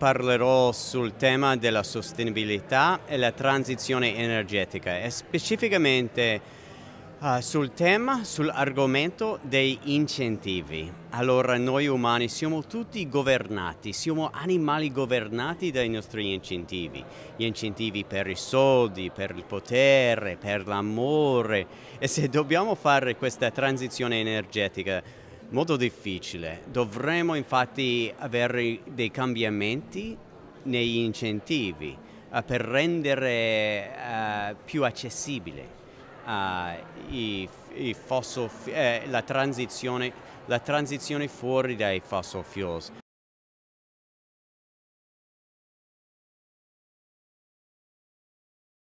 Parlerò sul tema della sostenibilità e la transizione energetica e specificamente uh, sul tema, sull'argomento dei incentivi. Allora noi umani siamo tutti governati, siamo animali governati dai nostri incentivi, gli incentivi per i soldi, per il potere, per l'amore e se dobbiamo fare questa transizione energetica Molto difficile. Dovremmo infatti avere dei cambiamenti negli incentivi uh, per rendere uh, più accessibile uh, i, i fossil, la, transizione, la transizione fuori dai fossil fuels.